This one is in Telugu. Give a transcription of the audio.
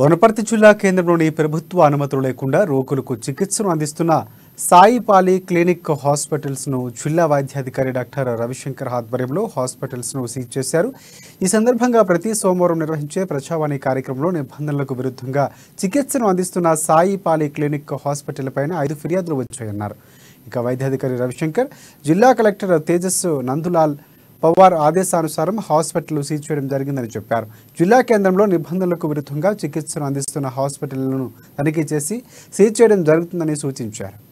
వనపర్తి జిల్లా కేంద్రంలోని ప్రభుత్వ అనుమతులు లేకుండా రోగులకు చికిత్సను అందిస్తున్న సాయిపాలి క్లినిక్ హాస్పిటల్స్ను జిల్లా వైద్యాధికారి డాక్టర్ రవిశంకర్ ఆధ్వర్యంలో హాస్పిటల్స్ను సీజ్ చేశారు ఈ సందర్భంగా ప్రతి సోమవారం నిర్వహించే ప్రజావాణి కార్యక్రమంలో నిబంధనలకు విరుద్ధంగా చికిత్సను అందిస్తున్న సాయిపాలి క్లినిక్ హాస్పిటల్ పైన ఐదు ఫిర్యాదులు వచ్చాయన్నారు ఇక వైద్యాధికారి రవిశంకర్ జిల్లా కలెక్టర్ తేజస్సు నందులాల్ పవార్ ఆదేశానుసారం హాస్పిటల్ సీజ్ చేయడం జరిగిందని చెప్పారు జిల్లా కేంద్రంలో నిబంధనలకు విరుద్ధంగా చికిత్సను అందిస్తున్న హాస్పిటళ్లను తనిఖీ చేసి సీజ్ చేయడం జరుగుతుందని సూచించారు